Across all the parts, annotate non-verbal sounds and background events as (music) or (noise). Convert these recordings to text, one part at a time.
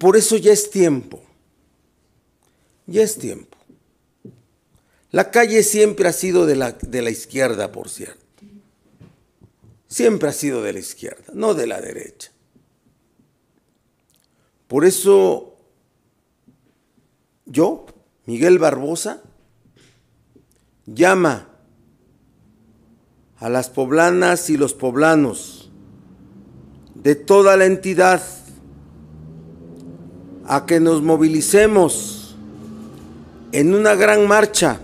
Por eso ya es tiempo. Ya es tiempo. La calle siempre ha sido de la, izquierda, por cierto. Siempre ha sido de la izquierda, no de la derecha. Por eso yo, Miguel Barbosa, llama a las poblanas y los poblanos de toda la entidad a que nos movilicemos en una gran marcha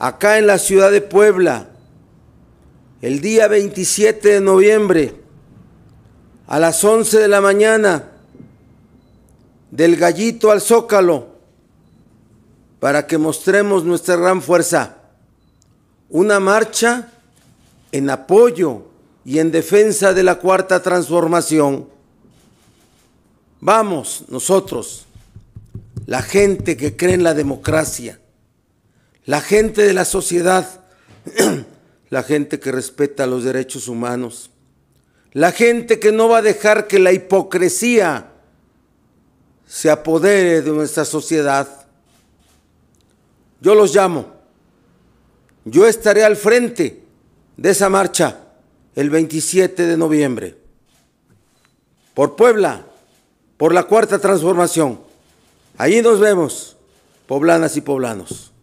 acá en la ciudad de Puebla el día 27 de noviembre a las 11 de la mañana del gallito al zócalo para que mostremos nuestra gran fuerza. Una marcha en apoyo y en defensa de la cuarta transformación. Vamos nosotros, la gente que cree en la democracia, la gente de la sociedad, (clears throat) la gente que respeta los derechos humanos, la gente que no va a dejar que la hipocresía se apodere de nuestra sociedad. Yo los llamo. Yo estaré al frente de esa marcha el 27 de noviembre. Por Puebla por la cuarta transformación. Allí nos vemos, poblanas y poblanos.